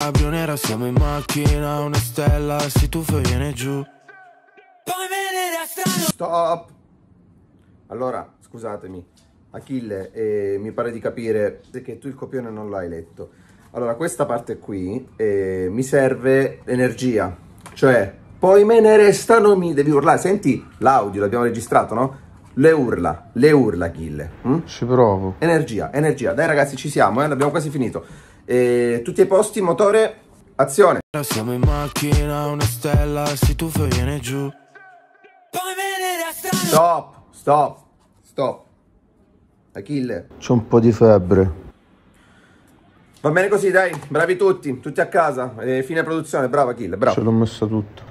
Cabrio nero siamo in macchina, una stella si tuffa e viene giù. Stop! Allora, scusatemi, Achille, eh, mi pare di capire che tu il copione non l'hai letto. Allora, questa parte qui eh, mi serve energia, cioè poi me ne restano, mi devi urlare. Senti l'audio, l'abbiamo registrato, no? Le urla, le urla Achille. Mm? Ci provo. Energia, energia. Dai ragazzi, ci siamo, eh? l'abbiamo quasi finito. E tutti ai posti, motore, azione. siamo in macchina, una stella si tuffa e viene giù. Stop, stop, stop. Achille. C'ho un po' di febbre. Va bene così, dai, bravi tutti, tutti a casa. Eh, fine produzione, bravo Achille, bravo. Ce l'ho messa tutto.